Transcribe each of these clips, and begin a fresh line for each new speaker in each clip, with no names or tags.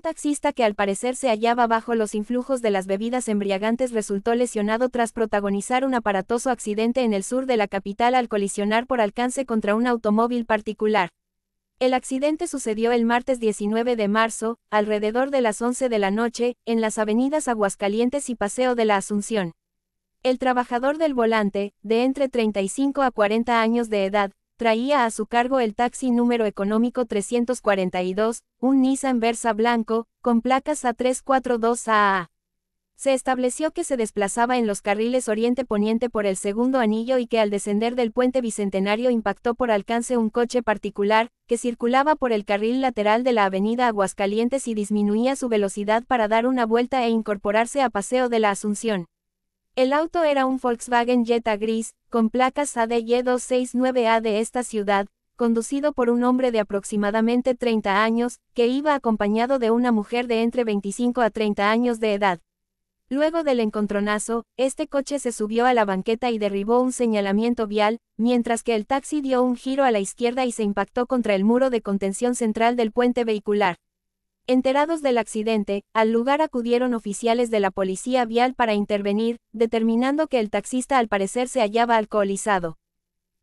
taxista que al parecer se hallaba bajo los influjos de las bebidas embriagantes resultó lesionado tras protagonizar un aparatoso accidente en el sur de la capital al colisionar por alcance contra un automóvil particular. El accidente sucedió el martes 19 de marzo, alrededor de las 11 de la noche, en las avenidas Aguascalientes y Paseo de la Asunción. El trabajador del volante, de entre 35 a 40 años de edad, traía a su cargo el taxi número económico 342, un Nissan Versa blanco, con placas A342AA. Se estableció que se desplazaba en los carriles oriente-poniente por el segundo anillo y que al descender del puente bicentenario impactó por alcance un coche particular, que circulaba por el carril lateral de la avenida Aguascalientes y disminuía su velocidad para dar una vuelta e incorporarse a Paseo de la Asunción. El auto era un Volkswagen Jetta gris, con placas ADY269A de esta ciudad, conducido por un hombre de aproximadamente 30 años, que iba acompañado de una mujer de entre 25 a 30 años de edad. Luego del encontronazo, este coche se subió a la banqueta y derribó un señalamiento vial, mientras que el taxi dio un giro a la izquierda y se impactó contra el muro de contención central del puente vehicular. Enterados del accidente, al lugar acudieron oficiales de la policía vial para intervenir, determinando que el taxista al parecer se hallaba alcoholizado.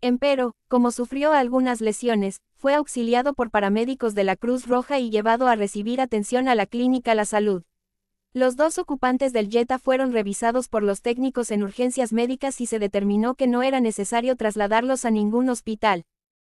Empero, como sufrió algunas lesiones, fue auxiliado por paramédicos de la Cruz Roja y llevado a recibir atención a la clínica La Salud. Los dos ocupantes del Jetta fueron revisados por los técnicos en urgencias médicas y se determinó que no era necesario trasladarlos a ningún hospital.